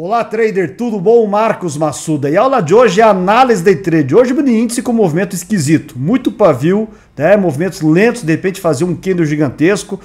Olá, trader, tudo bom? Marcos Massuda. E a aula de hoje é análise de trade. Hoje, mini índice com movimento esquisito, muito pavio, né? movimentos lentos, de repente fazer um candle gigantesco,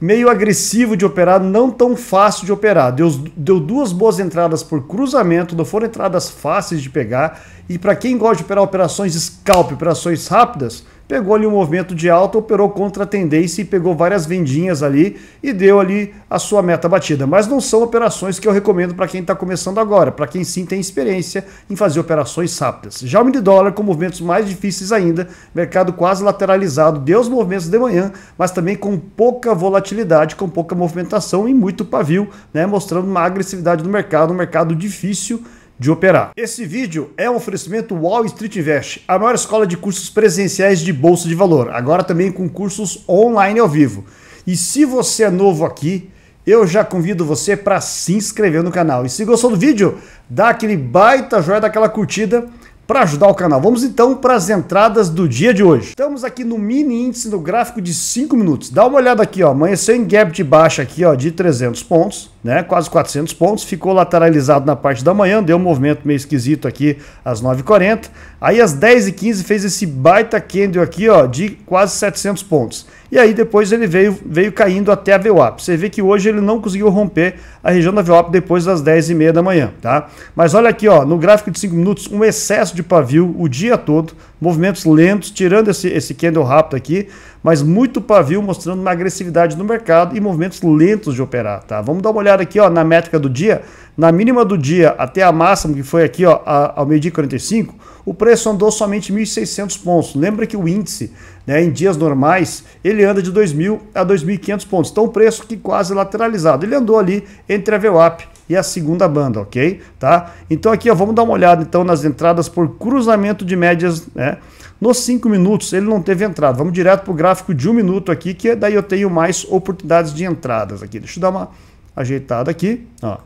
meio agressivo de operar, não tão fácil de operar. Deu, deu duas boas entradas por cruzamento, não foram entradas fáceis de pegar. E para quem gosta de operar operações scalp, operações rápidas, pegou ali um movimento de alta, operou contra a tendência e pegou várias vendinhas ali e deu ali a sua meta batida. Mas não são operações que eu recomendo para quem está começando agora, para quem sim tem experiência em fazer operações rápidas. Já o mini dólar com movimentos mais difíceis ainda, mercado quase lateralizado, deu os movimentos de manhã, mas também com pouca volatilidade, com pouca movimentação e muito pavio, né, mostrando uma agressividade do mercado, um mercado difícil de operar. Esse vídeo é um oferecimento Wall Street Invest, a maior escola de cursos presenciais de bolsa de valor, agora também com cursos online ao vivo. E se você é novo aqui, eu já convido você para se inscrever no canal. E se gostou do vídeo, dá aquele baita joia, daquela curtida para ajudar o canal. Vamos então para as entradas do dia de hoje. Estamos aqui no mini índice no gráfico de 5 minutos. Dá uma olhada aqui, ó, amanheceu em gap de baixa aqui, ó, de 300 pontos né? Quase 400 pontos, ficou lateralizado na parte da manhã, deu um movimento meio esquisito aqui às 9h40. Aí às 10h15 fez esse baita candle aqui, ó, de quase 700 pontos. E aí depois ele veio, veio caindo até a VWAP. Você vê que hoje ele não conseguiu romper a região da VWAP depois das 10h30 da manhã, tá? Mas olha aqui, ó, no gráfico de 5 minutos, um excesso de pavio o dia todo, movimentos lentos, tirando esse, esse candle rápido aqui, mas muito pavio mostrando uma agressividade no mercado e movimentos lentos de operar, tá? Vamos dar uma olhada olhada aqui ó, na métrica do dia, na mínima do dia até a máxima, que foi aqui ó, ao meio-dia 45, o preço andou somente 1.600 pontos. Lembra que o índice, né, em dias normais, ele anda de 2.000 a 2.500 pontos. Então, o preço que quase lateralizado. Ele andou ali entre a VWAP e a segunda banda, ok? Tá? Então, aqui ó, vamos dar uma olhada então nas entradas por cruzamento de médias, né? Nos 5 minutos ele não teve entrada. Vamos direto para o gráfico de um minuto aqui, que daí eu tenho mais oportunidades de entradas aqui. Deixa eu dar uma ajeitada aqui, ó.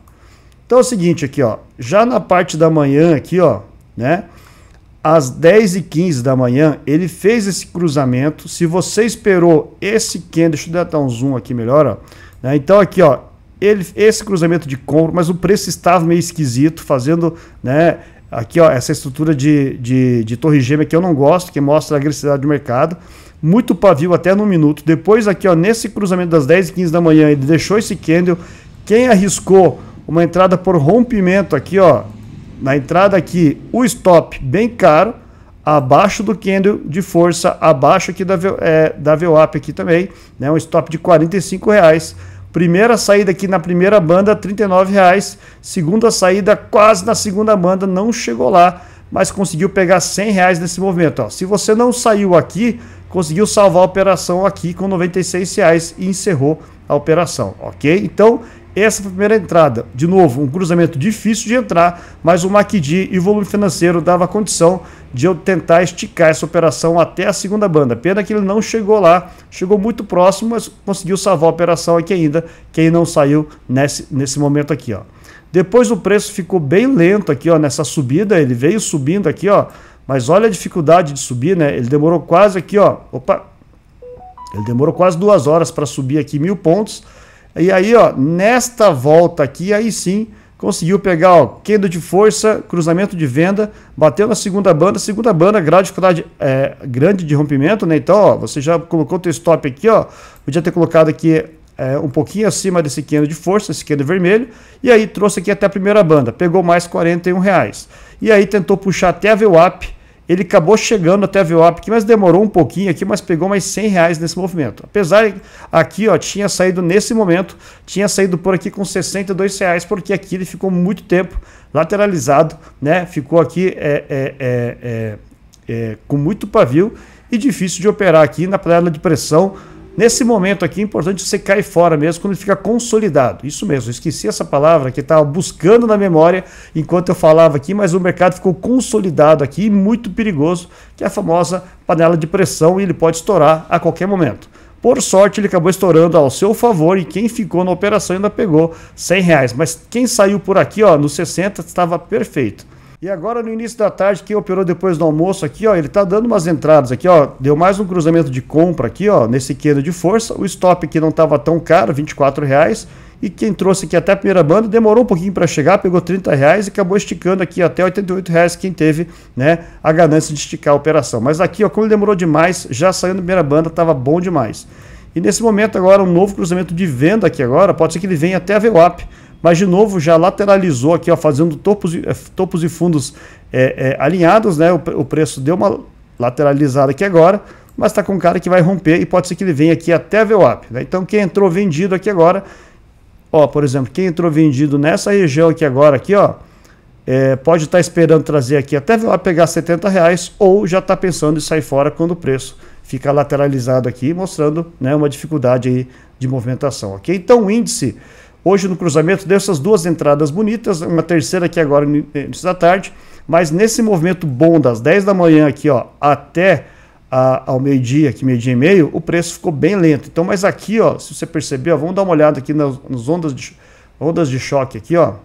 Então é o seguinte aqui, ó, já na parte da manhã aqui, ó, né? Às 10 e 15 da manhã, ele fez esse cruzamento. Se você esperou esse candle, deixa eu dar um zoom aqui melhor, ó. Né? Então aqui, ó, ele, esse cruzamento de compra, mas o preço estava meio esquisito, fazendo, né, aqui, ó, essa estrutura de, de, de torre gêmea que eu não gosto, que mostra a agressividade do mercado muito pavio até no minuto. Depois aqui, ó, nesse cruzamento das 10 e 15 da manhã, ele deixou esse candle. Quem arriscou uma entrada por rompimento aqui, ó, na entrada aqui, o stop bem caro, abaixo do candle de força, abaixo aqui da, é, da VWAP aqui também, né, um stop de 45 reais. Primeira saída aqui na primeira banda, 39 reais. Segunda saída quase na segunda banda, não chegou lá, mas conseguiu pegar 100 reais nesse movimento. Ó. Se você não saiu aqui, conseguiu salvar a operação aqui com 96 reais e encerrou a operação, ok? Então, essa foi a primeira entrada. De novo, um cruzamento difícil de entrar, mas o MACD e o volume financeiro dava condição de eu tentar esticar essa operação até a segunda banda. Pena que ele não chegou lá, chegou muito próximo, mas conseguiu salvar a operação aqui ainda, quem não saiu nesse, nesse momento aqui, ó. Depois o preço ficou bem lento aqui, ó, nessa subida, ele veio subindo aqui, ó, mas olha a dificuldade de subir, né? Ele demorou quase aqui, ó. Opa! Ele demorou quase duas horas para subir aqui mil pontos. E aí, ó, nesta volta aqui, aí sim, conseguiu pegar, ó, queda de força, cruzamento de venda, bateu na segunda banda, segunda banda, grau de dificuldade é, grande de rompimento, né? Então, ó, você já colocou o teu stop aqui, ó, podia ter colocado aqui é, um pouquinho acima desse queda de força, esse queda vermelho, e aí trouxe aqui até a primeira banda, pegou mais 41 reais. E aí tentou puxar até a VWAP, ele acabou chegando até a VWAP aqui, mas demorou um pouquinho aqui, mas pegou mais 100 reais nesse movimento. Apesar aqui, ó, tinha saído nesse momento, tinha saído por aqui com 62 reais, porque aqui ele ficou muito tempo lateralizado, né? Ficou aqui é é, é, é, é, com muito pavio e difícil de operar aqui na panela de pressão Nesse momento aqui é importante você cair fora mesmo quando fica consolidado. Isso mesmo, esqueci essa palavra que estava buscando na memória enquanto eu falava aqui, mas o mercado ficou consolidado aqui, muito perigoso, que é a famosa panela de pressão e ele pode estourar a qualquer momento. Por sorte, ele acabou estourando ao seu favor e quem ficou na operação ainda pegou 100 reais. Mas quem saiu por aqui, ó, nos 60, estava perfeito. E agora no início da tarde, quem operou depois do almoço aqui, ó, ele tá dando umas entradas aqui, ó, deu mais um cruzamento de compra aqui, ó, nesse queda de força. O stop aqui não tava tão caro, 24 reais. E quem trouxe aqui até a primeira banda demorou um pouquinho para chegar, pegou 30 reais e acabou esticando aqui até 88 reais quem teve né, a ganância de esticar a operação. Mas aqui, ó, como ele demorou demais, já saindo na primeira banda, estava bom demais. E nesse momento agora um novo cruzamento de venda aqui agora, pode ser que ele venha até a VWAP mas de novo já lateralizou aqui, ó, fazendo topos, eh, topos e fundos é, é, alinhados, né? O, o, preço deu uma lateralizada aqui agora, mas está com um cara que vai romper e pode ser que ele venha aqui até VWAP. Né? Então quem entrou vendido aqui agora, ó, por exemplo, quem entrou vendido nessa região aqui agora, aqui, ó, é, pode estar tá esperando trazer aqui até VWAP pegar 70 reais ou já está pensando em sair fora quando o preço fica lateralizado aqui, mostrando né, uma dificuldade aí de movimentação. Ok? Então o índice Hoje, no cruzamento, deu essas duas entradas bonitas, uma terceira aqui agora no início da tarde, mas nesse movimento bom das 10 da manhã aqui ó, até a, ao meio-dia, aqui meio-dia e meio, o preço ficou bem lento. Então, mas aqui, ó, se você perceber, ó, vamos dar uma olhada aqui nas, nas ondas, de, ondas de choque aqui, ó.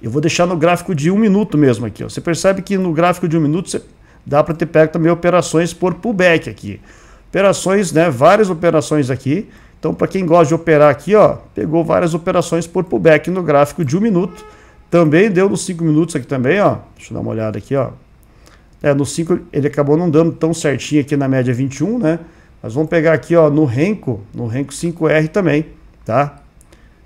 Eu vou deixar no gráfico de um minuto mesmo aqui. Ó. Você percebe que no gráfico de um minuto você, dá para ter pego também operações por pullback aqui. Operações, né? Várias operações aqui então, para quem gosta de operar aqui, ó, pegou várias operações por pullback no gráfico de um minuto. Também deu nos 5 minutos aqui também, ó. Deixa eu dar uma olhada aqui, ó. É, no 5 ele acabou não dando tão certinho aqui na média 21, né? Mas vamos pegar aqui, ó, no Renko, no Renko 5R também, tá?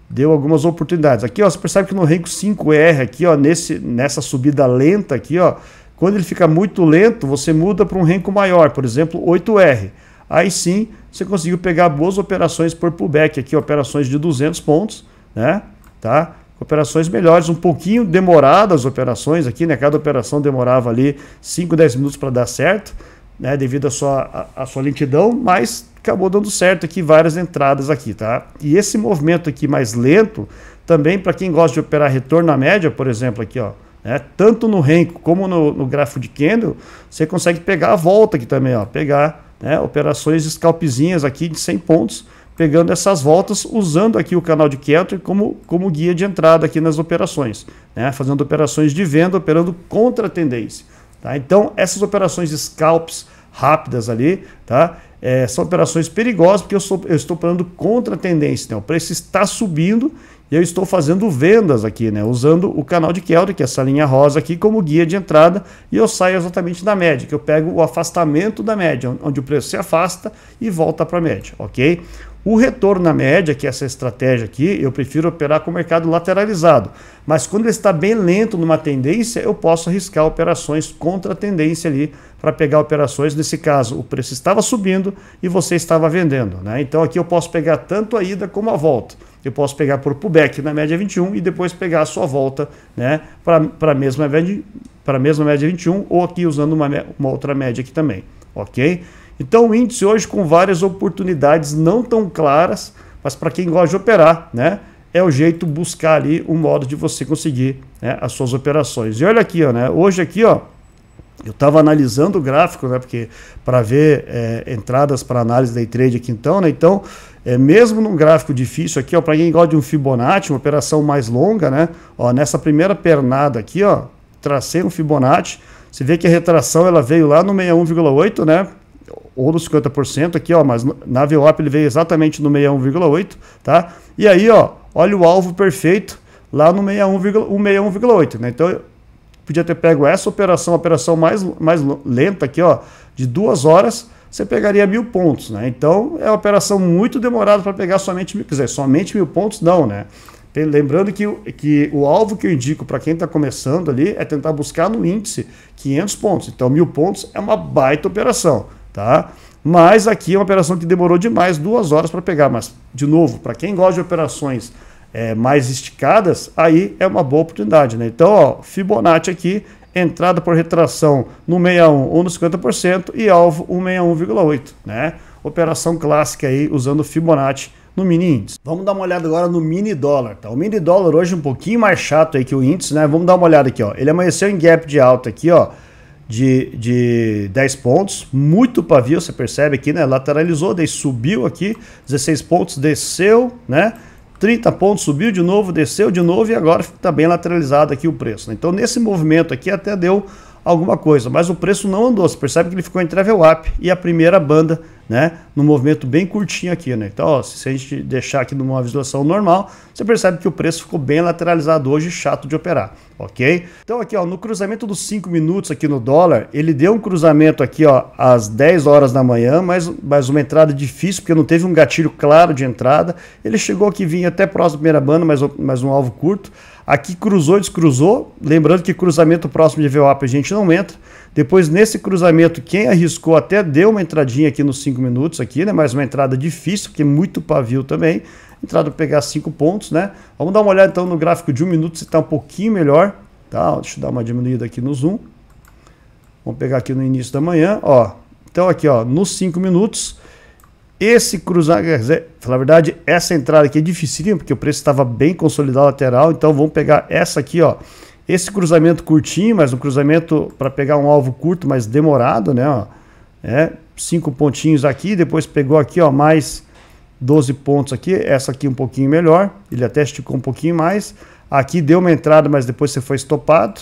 Deu algumas oportunidades. Aqui, ó, você percebe que no Renko 5R aqui, ó, nesse, nessa subida lenta aqui, ó, quando ele fica muito lento, você muda para um Renko maior, por exemplo, 8R. Aí sim, você conseguiu pegar boas operações por pullback aqui, operações de 200 pontos, né? Tá? Operações melhores, um pouquinho demoradas as operações aqui, né? Cada operação demorava ali 5, 10 minutos para dar certo, né? Devido à sua, à, sua lentidão, mas acabou dando certo aqui várias entradas aqui, tá? E esse movimento aqui mais lento, também para quem gosta de operar retorno à média, por exemplo, aqui, ó, né? Tanto no renko como no, no gráfico de candle, você consegue pegar a volta aqui também, ó, pegar né, operações scalpzinhas aqui de 100 pontos, pegando essas voltas, usando aqui o canal de Keltner como, como guia de entrada aqui nas operações, né, fazendo operações de venda, operando contra a tendência. Tá? Então, essas operações scalps rápidas ali, tá? É, são operações perigosas porque eu, sou, eu estou operando contra a tendência. Então, o preço está subindo, e eu estou fazendo vendas aqui, né? Usando o canal de Kelder, que é essa linha rosa aqui, como guia de entrada. E eu saio exatamente da média, que eu pego o afastamento da média, onde o preço se afasta e volta para a média, ok? O retorno na média, que é essa estratégia aqui, eu prefiro operar com o mercado lateralizado. Mas quando ele está bem lento numa tendência, eu posso arriscar operações contra a tendência ali para pegar operações. Nesse caso, o preço estava subindo e você estava vendendo. Né? Então aqui eu posso pegar tanto a ida como a volta eu posso pegar por pullback na média 21 e depois pegar a sua volta né, para a mesma, média, mesma média 21 ou aqui usando uma, uma outra média aqui também, ok? Então o índice hoje com várias oportunidades não tão claras, mas para quem gosta de operar, né? É o jeito buscar ali um modo de você conseguir né, as suas operações. E olha aqui, ó, né? Hoje aqui, ó, eu estava analisando o gráfico, né? Porque para ver é, entradas para análise day trade aqui então, né? Então, é, mesmo num gráfico difícil aqui, ó, para quem gosta de um Fibonacci, uma operação mais longa, né? Ó, nessa primeira pernada aqui, ó, tracei um Fibonacci. Você vê que a retração ela veio lá no 61,8, né? Ou no 50% aqui, ó, mas na VWAP ele veio exatamente no 61,8, tá? E aí, ó, olha o alvo perfeito lá no 61,8, né? Então, podia ter pego essa operação, a operação mais, mais lenta aqui, ó, de duas horas, você pegaria mil pontos, né? Então é uma operação muito demorada para pegar somente mil, quer dizer, somente mil pontos não, né? Lembrando que, que o alvo que eu indico para quem está começando ali é tentar buscar no índice 500 pontos. Então, mil pontos é uma baita operação, tá? Mas aqui é uma operação que demorou demais, duas horas para pegar. Mas, de novo, para quem gosta de operações é, mais esticadas, aí é uma boa oportunidade. Né? Então, ó, Fibonacci aqui, entrada por retração no 61 ou no 50% e alvo 161,8. Né? Operação clássica aí usando Fibonacci no mini índice. Vamos dar uma olhada agora no mini dólar, tá? O mini dólar hoje é um pouquinho mais chato aí que o índice, né? Vamos dar uma olhada aqui, ó. Ele amanheceu em gap de alta aqui, ó, de, de 10 pontos, muito pavio, você percebe aqui, né? Lateralizou, daí subiu aqui, 16 pontos, desceu, né? 30 pontos, subiu de novo, desceu de novo e agora está bem lateralizado aqui o preço. Né? Então nesse movimento aqui até deu alguma coisa, mas o preço não andou. Você percebe que ele ficou em travel up e a primeira banda né? No movimento bem curtinho aqui, né? Então, ó, se a gente deixar aqui numa visualização normal, você percebe que o preço ficou bem lateralizado hoje, chato de operar, ok? Então aqui, ó, no cruzamento dos 5 minutos aqui no dólar, ele deu um cruzamento aqui, ó, às 10 horas da manhã, mas, mas uma entrada difícil, porque não teve um gatilho claro de entrada. Ele chegou aqui, vinha até próximo da primeira banda, mas, mas um alvo curto. Aqui cruzou e descruzou, lembrando que cruzamento próximo de VWAP a gente não entra, depois, nesse cruzamento, quem arriscou até deu uma entradinha aqui nos 5 minutos, aqui, né? Mas uma entrada difícil, porque muito pavio também. Entrada para pegar 5 pontos, né? Vamos dar uma olhada então no gráfico de 1 um minuto, se está um pouquinho melhor. Tá? Deixa eu dar uma diminuída aqui no zoom. Vamos pegar aqui no início da manhã, ó. Então aqui, ó, nos 5 minutos, esse cruzamento, a verdade, essa entrada aqui é dificílima, porque o preço estava bem consolidado lateral, então vamos pegar essa aqui, ó. Esse cruzamento curtinho, mas um cruzamento para pegar um alvo curto, mas demorado, né? Ó, é, cinco pontinhos aqui, depois pegou aqui, ó, mais 12 pontos aqui, essa aqui um pouquinho melhor, ele até esticou um pouquinho mais. Aqui deu uma entrada, mas depois você foi estopado,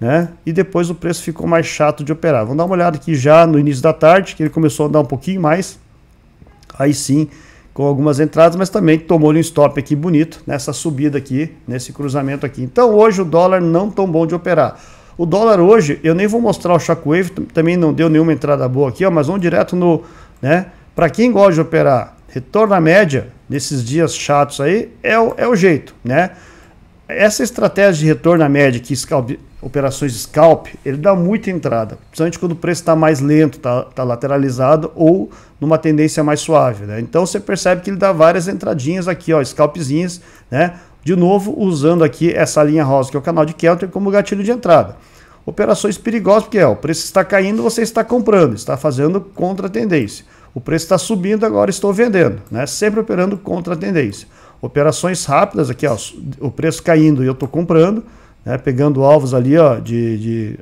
né? E depois o preço ficou mais chato de operar. Vamos dar uma olhada aqui já no início da tarde, que ele começou a andar um pouquinho mais. Aí sim, com algumas entradas, mas também tomou um stop aqui bonito nessa subida aqui, nesse cruzamento aqui. Então hoje o dólar não tão bom de operar. O dólar hoje, eu nem vou mostrar o Shockwave, também não deu nenhuma entrada boa aqui, ó, mas vamos direto no, né? Para quem gosta de operar, retorno à média nesses dias chatos aí é o, é o jeito, né? Essa estratégia de retorno à média que operações de scalp, ele dá muita entrada, principalmente quando o preço está mais lento, está tá lateralizado ou numa tendência mais suave. Né? Então você percebe que ele dá várias entradinhas aqui, ó, scalpzinhas, né? de novo usando aqui essa linha rosa, que é o canal de Kelter, como gatilho de entrada. Operações perigosas, porque é o preço está caindo, você está comprando, está fazendo contra a tendência. O preço está subindo, agora estou vendendo, né? sempre operando contra a tendência. Operações rápidas, aqui ó, o preço caindo e eu estou comprando, né, pegando alvos ali ó, de, de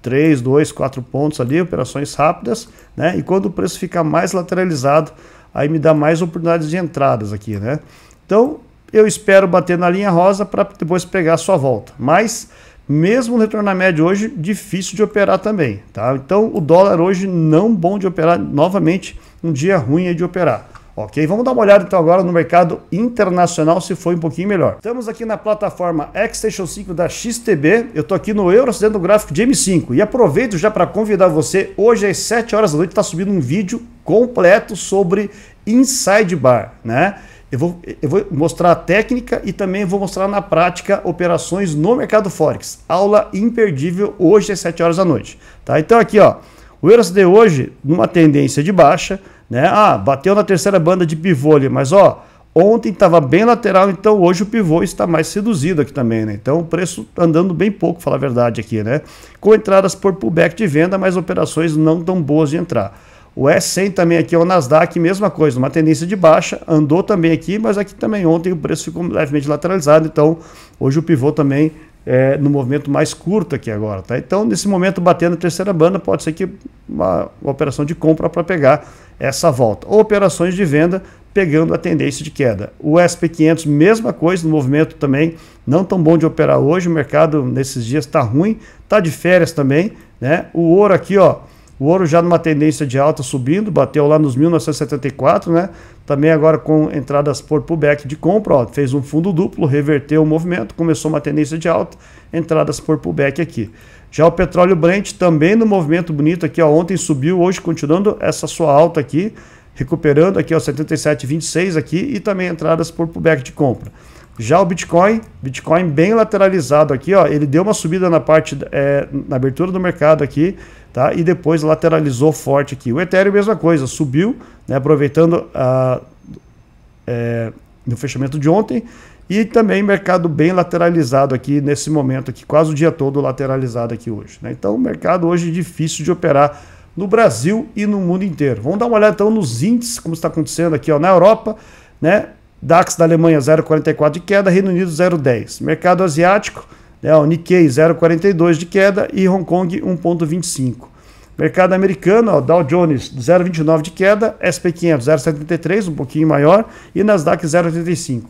3, 2, 4 pontos ali, operações rápidas, né? E quando o preço fica mais lateralizado, aí me dá mais oportunidades de entradas aqui, né? Então, eu espero bater na linha rosa para depois pegar a sua volta. Mas, mesmo retorno à média hoje, difícil de operar também, tá? Então, o dólar hoje não bom de operar, novamente, um dia ruim de operar. Ok, vamos dar uma olhada então agora no mercado internacional se foi um pouquinho melhor. Estamos aqui na plataforma Xstation 5 da XTB. Eu estou aqui no Euro fazendo o gráfico de M5 e aproveito já para convidar você. Hoje às 7 horas da noite está subindo um vídeo completo sobre Inside Bar, né? Eu vou, eu vou, mostrar a técnica e também vou mostrar na prática operações no mercado Forex. Aula imperdível hoje às 7 horas da noite. Tá? Então aqui ó, o Euro de hoje numa tendência de baixa, né? Ah, bateu na terceira banda de pivô ali, mas ó, ontem estava bem lateral, então hoje o pivô está mais seduzido aqui também, né? Então o preço tá andando bem pouco, falar a verdade aqui, né? Com entradas por pullback de venda, mas operações não tão boas de entrar. O S100 também aqui é o Nasdaq, mesma coisa, uma tendência de baixa, andou também aqui, mas aqui também ontem o preço ficou levemente lateralizado, então hoje o pivô também é, no movimento mais curto aqui agora. Tá? Então, nesse momento, batendo a terceira banda, pode ser que uma, uma operação de compra para pegar essa volta. Ou operações de venda pegando a tendência de queda. O SP500, mesma coisa, no movimento também não tão bom de operar hoje. O mercado nesses dias está ruim, está de férias também. Né? O ouro aqui, ó o ouro já numa tendência de alta subindo, bateu lá nos 1974, né? Também agora com entradas por pullback de compra, ó, fez um fundo duplo, reverteu o movimento, começou uma tendência de alta, entradas por pullback aqui. Já o petróleo Brent também no movimento bonito aqui, ó, ontem subiu, hoje continuando essa sua alta aqui, recuperando aqui ó 77,26 aqui e também entradas por pullback de compra. Já o Bitcoin, Bitcoin bem lateralizado aqui, ó, ele deu uma subida na parte é, na abertura do mercado aqui, tá? E depois lateralizou forte aqui. O Ethereum mesma coisa, subiu, né, aproveitando a ah, é, no fechamento de ontem e também mercado bem lateralizado aqui nesse momento aqui, quase o dia todo lateralizado aqui hoje. Né? Então, o mercado hoje é difícil de operar no Brasil e no mundo inteiro. Vamos dar uma olhada então nos índices, como está acontecendo aqui ó, na Europa, né? DAX da Alemanha 0,44 de queda, Reino Unido 0,10. Mercado asiático, né, o Nikkei 0,42 de queda e Hong Kong 1,25. Mercado americano, ó, Dow Jones 0,29 de queda, SP 500 0,73, um pouquinho maior, e Nasdaq 0,85.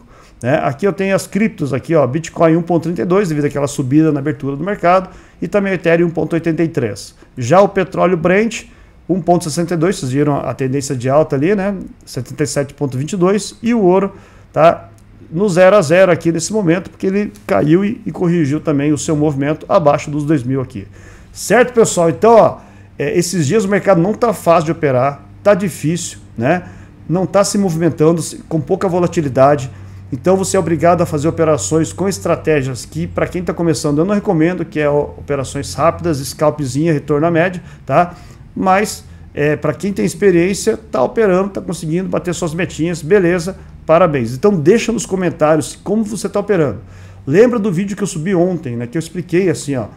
Né? Aqui eu tenho as criptos aqui, ó, Bitcoin 1.32 devido àquela subida na abertura do mercado e também o Ethereum 1.83. Já o petróleo Brent 1,62, vocês viram a tendência de alta ali, né? 77,22 e o ouro tá no 0 a 0 aqui nesse momento, porque ele caiu e, e corrigiu também o seu movimento abaixo dos 2 mil aqui. Certo, pessoal? Então, ó, é, esses dias o mercado não tá fácil de operar, tá difícil, né? Não tá se movimentando, com pouca volatilidade. Então você é obrigado a fazer operações com estratégias que, para quem está começando, eu não recomendo, que é operações rápidas, scalpzinha, retorno à média, tá? mas é, para quem tem experiência, está operando, está conseguindo bater suas metinhas, beleza, parabéns. Então deixa nos comentários como você está operando. Lembra do vídeo que eu subi ontem, né, que eu expliquei assim, ó,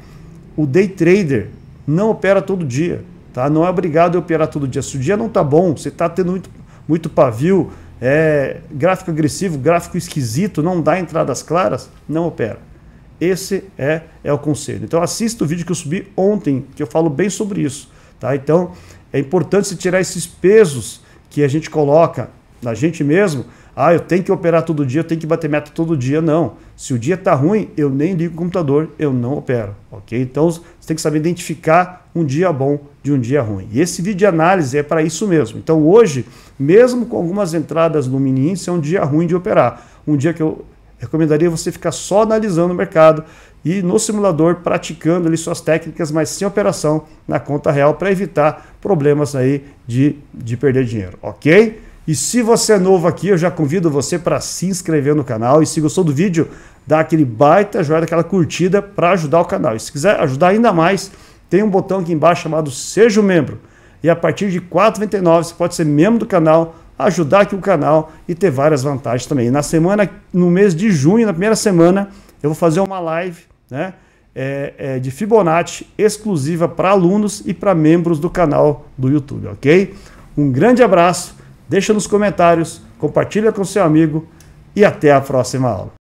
o day trader não opera todo dia, tá? Não é obrigado a operar todo dia. Se o dia não tá bom, você está tendo muito, muito pavio, é, gráfico agressivo, gráfico esquisito, não dá entradas claras, não opera. Esse é, é o conselho. Então assista o vídeo que eu subi ontem, que eu falo bem sobre isso. Tá? Então, é importante se tirar esses pesos que a gente coloca na gente mesmo. Ah, eu tenho que operar todo dia, eu tenho que bater meta todo dia. Não. Se o dia está ruim, eu nem ligo o computador, eu não opero. Ok? Então, você tem que saber identificar um dia bom de um dia ruim. E esse vídeo de análise é para isso mesmo. Então, hoje, mesmo com algumas entradas no mini índice, é um dia ruim de operar. Um dia que eu Recomendaria você ficar só analisando o mercado e no simulador praticando ali suas técnicas, mas sem operação na conta real para evitar problemas aí de, de perder dinheiro, ok? E se você é novo aqui, eu já convido você para se inscrever no canal e se gostou do vídeo, dá aquele baita joia, aquela curtida para ajudar o canal. E se quiser ajudar ainda mais, tem um botão aqui embaixo chamado Seja um Membro. E a partir de R$ 4,99 você pode ser membro do canal, ajudar aqui o canal e ter várias vantagens também. Na semana, no mês de junho, na primeira semana, eu vou fazer uma live, né? É, é, de Fibonacci exclusiva para alunos e para membros do canal do YouTube, ok? Um grande abraço, deixa nos comentários, compartilha com seu amigo e até a próxima aula.